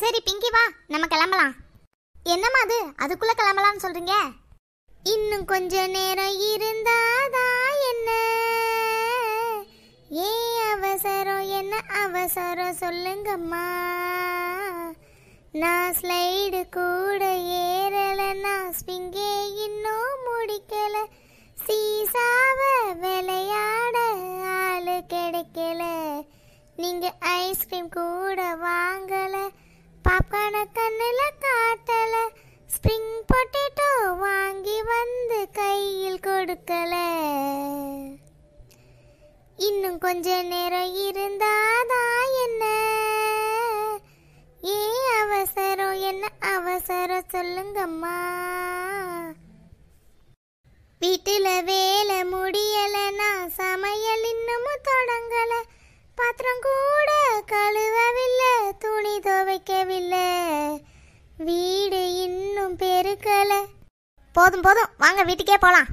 சரி பிங்கி வா நம்ம கிளம்பலாம் என்னம்மா அது அதுக்குள்ள கிளம்பலாம்னு சொல்றீங்க இன்னும் கொஞ்ச நேரம் இருந்தாதா என்ன ஏ அவசரம் என்ன அவசரம் சொல்லுங்கம்மா நான் ஸ்லைடு கூட ஏறல நான் ஸ்பிங்கே இன்னும் முடிக்கல சீசாவ விளையாட ஆளு கிடைக்கல நீங்க ஐஸ்கிரீம் கூட வாங்க கண்ணில கண்ணுல காட்டல ஸ்ப்ரிங் பொட்டேட்டோ வாங்கி வந்து கையில் கொடுக்கல இன்னும் கொஞ்ச நேரம் இருந்தாதா என்ன ஏன் அவசரம் என்ன அவசரம் சொல்லுங்கம்மா வீட்டுல வேலை முடியலைன்னா சமையல் இன்னமும் தொடங்கலை பாத்திரம் இருக்கல போதும் போதும் வாங்க வீட்டுக்கே போலாம்